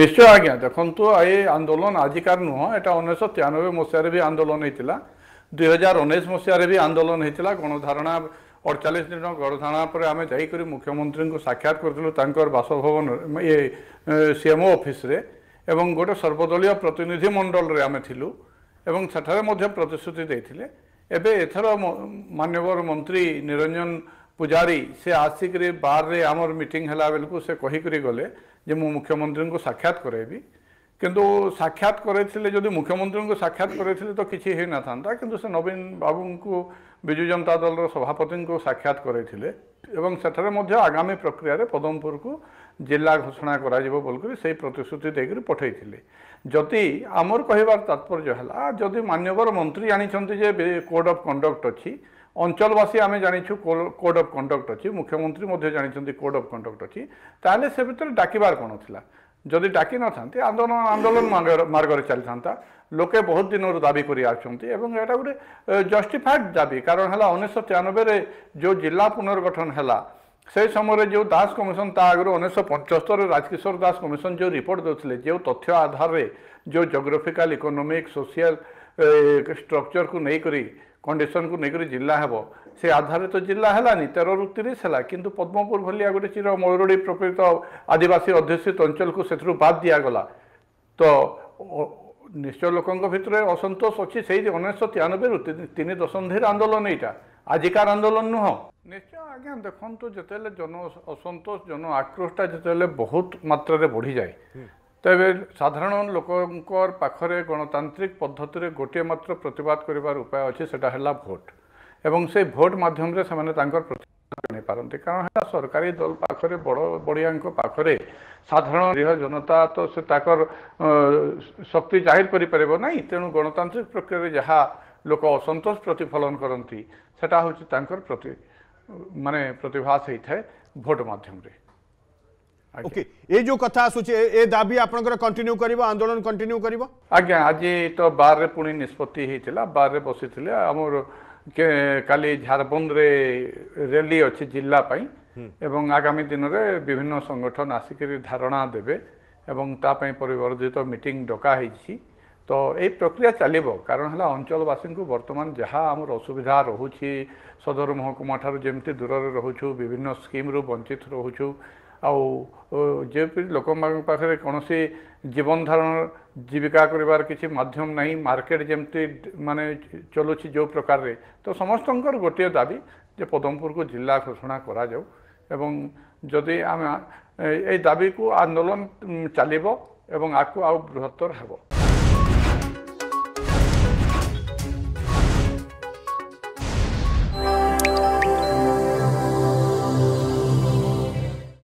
ନିଶ୍ଚୟ ଆଜ୍ଞା ଦେଖନ୍ତୁ ଏ ଆନ୍ଦୋଳନ ଆଜିକାର ନୁହଁ ଏଇଟା ଉଣେଇଶହ ତେୟାନବେ ମସିହାରେ ବି ଆନ୍ଦୋଳନ ହେଇଥିଲା ଦୁଇ ହଜାର ଉଣେଇଶ ମସିହାରେ ବି ଆନ୍ଦୋଳନ ହେଇଥିଲା ଗଣଧାରଣା ଅଡ଼ଚାଳିଶ ଦିନ ଗଣଧାରଣା ପରେ ଆମେ ଯାଇକରି ମୁଖ୍ୟମନ୍ତ୍ରୀଙ୍କୁ ସାକ୍ଷାତ କରିଥିଲୁ ତାଙ୍କର ବାସଭବନରେ ଇଏ ସି ଏମ୍ଓ ଅଫିସରେ ଏବଂ ଗୋଟେ ସର୍ବଦଳୀୟ ପ୍ରତିନିଧି ମଣ୍ଡଳରେ ଆମେ ଥିଲୁ ଏବଂ ସେଠାରେ ମଧ୍ୟ ପ୍ରତିଶ୍ରୁତି ଦେଇଥିଲେ ଏବେ ଏଥର ମାନ୍ୟବର ମନ୍ତ୍ରୀ ନିରଞ୍ଜନ ପୂଜାରୀ ସେ ଆସିକରି ବାର୍ରେ ଆମର ମିଟିଂ ହେଲା ବେଳକୁ ସେ କହିକରି ଗଲେ ଯେ ମୁଁ ମୁଖ୍ୟମନ୍ତ୍ରୀଙ୍କୁ ସାକ୍ଷାତ କରାଇବି କିନ୍ତୁ ସାକ୍ଷାତ କରାଇଥିଲେ ଯଦି ମୁଖ୍ୟମନ୍ତ୍ରୀଙ୍କୁ ସାକ୍ଷାତ କରାଇଥିଲେ ତ କିଛି ହୋଇନଥାନ୍ତା କିନ୍ତୁ ସେ ନବୀନ ବାବୁଙ୍କୁ ବିଜୁ ଜନତା ଦଳର ସଭାପତିଙ୍କୁ ସାକ୍ଷାତ କରାଇଥିଲେ ଏବଂ ସେଠାରେ ମଧ୍ୟ ଆଗାମୀ ପ୍ରକ୍ରିୟାରେ ପଦମପୁରକୁ ଜିଲ୍ଲା ଘୋଷଣା କରାଯିବ ବୋଲିକରି ସେହି ପ୍ରତିଶ୍ରୁତି ଦେଇକରି ପଠାଇଥିଲେ ଯଦି ଆମର କହିବାର ତାତ୍ପର୍ଯ୍ୟ ହେଲା ଯଦି ମାନ୍ୟବର ମନ୍ତ୍ରୀ ଜାଣିଛନ୍ତି ଯେ କୋଡ଼ ଅଫ୍ କଣ୍ଡକ୍ଟ ଅଛି অঞ্চলবাসী আমি জানিছু কোড অফ কন্ডক্ট অছি মুখ্যমন্ত্রী মধ্যে জানিছেন কোড অফ কন্ডক্ট অছি তাহলে সে ভিতরে ডাকিবার কোণ লা যদি ডাকি নথান্তি আন্দোলন আন্দোলন মার্গরে চালিথান্তা লোকে বহুত দিনর দাবি করে আসছন্তি এবং এটা গোটে জস্টিফাইড দাবি কারণ হলা উনিশশো তিরানবেরে যে জেলা পুনর্গঠন হেলা সেই সময় যে দাস কমিশন তা আগর উনিশশো পঞ্চস্তরের রাজকিশোর দাস কমিশন যে রিপোর্ট দেলে যে তথ্য আধারে যে জোগ্রাফিকাল ইকোনোমিক সোশিয়াল স্ট্রকচরকু নেইকরি কন্ডিশনকু নেইকরি জিল্লা হব সে আধারিত জিল্লা হলানি তেরু তিরিশ হল কিন্তু পদ্মপুর ভালিয়া গোটে চির ময়ূরী প্রকৃত আদিবাসী অধ্যুষিত অঞ্চলকু সেথু বাদ দিয়াগলা তো নিশ্চয় লোকঙ্ ভিতরে অসন্তোষ অছি সেই উনিশশো তিরানবে তিন দশন্ধির আন্দোলন এইটা আজিকার আন্দোলন নুহ নিশ্চয় আজ্ঞা দেখুন যেতবে জন অসন্তোষ জন আক্রোশটা যেতবে বহুত মাত্রায় বড়ি যায় ତେବେ ସାଧାରଣ ଲୋକଙ୍କ ପାଖରେ ଗଣତାନ୍ତ୍ରିକ ପଦ୍ଧତିରେ ଗୋଟିଏ ମାତ୍ର ପ୍ରତିବାଦ କରିବାର ଉପାୟ ଅଛି ସେଟା ହେଲା ଭୋଟ୍ ଏବଂ ସେଇ ଭୋଟ୍ ମାଧ୍ୟମରେ ସେମାନେ ତାଙ୍କର ପ୍ରତିବାଦ ନେଇପାରନ୍ତି କାରଣ ହେଲା ସରକାରୀ ଦଳ ପାଖରେ ବଡ଼ ବଡ଼ିଆଙ୍କ ପାଖରେ ସାଧାରଣ ଗୃହ ଜନତା ତ ସେ ତାଙ୍କର ଶକ୍ତି ଜାହିର କରିପାରିବ ନାହିଁ ତେଣୁ ଗଣତାନ୍ତ୍ରିକ ପ୍ରକ୍ରିୟାରେ ଯାହା ଲୋକ ଅସନ୍ତୋଷ ପ୍ରତିଫଳନ କରନ୍ତି ସେଟା ହେଉଛି ତାଙ୍କର ପ୍ରତି ମାନେ ପ୍ରତିଭାସ ହୋଇଥାଏ ଭୋଟ୍ ମାଧ୍ୟମରେ ওকে এ যে কথা আসুছে এ দাবি আপনার কন্টিনিউ করিব আন্দোলন কন্টিনিউ করিব আজ্ঞা আজি তো বারে পুনি নিষ্পতি হয়েছিল বারে বসিলে আমার কালি ঝাড়বন্দরে র্যালি অছি জিল্লা পাই এবং আগামী দিনরে বিভিন্ন সংগঠন আসিকি ধারণা দেবে এবং তা পাই পরিবর্ধিত মিটিং ডকা হয়েছি তো এই প্রক্রিয়া চালিব কারণ হল অঞ্চলবাসীঙ্কু বর্তমান যাহা আমার অসুবিধা রহুছি সদর মহকুমা ঠারু যেমতি দূরে রহুছু বিভিন্ন স্কিমরু বঞ্চিত রহুছু ଆଉ ଯେପରି ଲୋକମାନଙ୍କ ପାଖରେ କୌଣସି ଜୀବନଧାରଣ ଜୀବିକା କରିବାର କିଛି ମାଧ୍ୟମ ନାହିଁ ମାର୍କେଟ ଯେମିତି ମାନେ ଚଲୁଛି ଯେଉଁ ପ୍ରକାରରେ ତ ସମସ୍ତଙ୍କର ଗୋଟିଏ ଦାବି ଯେ ପଦମପୁରକୁ ଜିଲ୍ଲା ଘୋଷଣା କରାଯାଉ ଏବଂ ଯଦି ଆମେ ଏଇ ଦାବିକୁ ଆନ୍ଦୋଳନ ଚାଲିବ ଏବଂ ଆକୁ ଆଉ ବୃହତ୍ତର ହେବ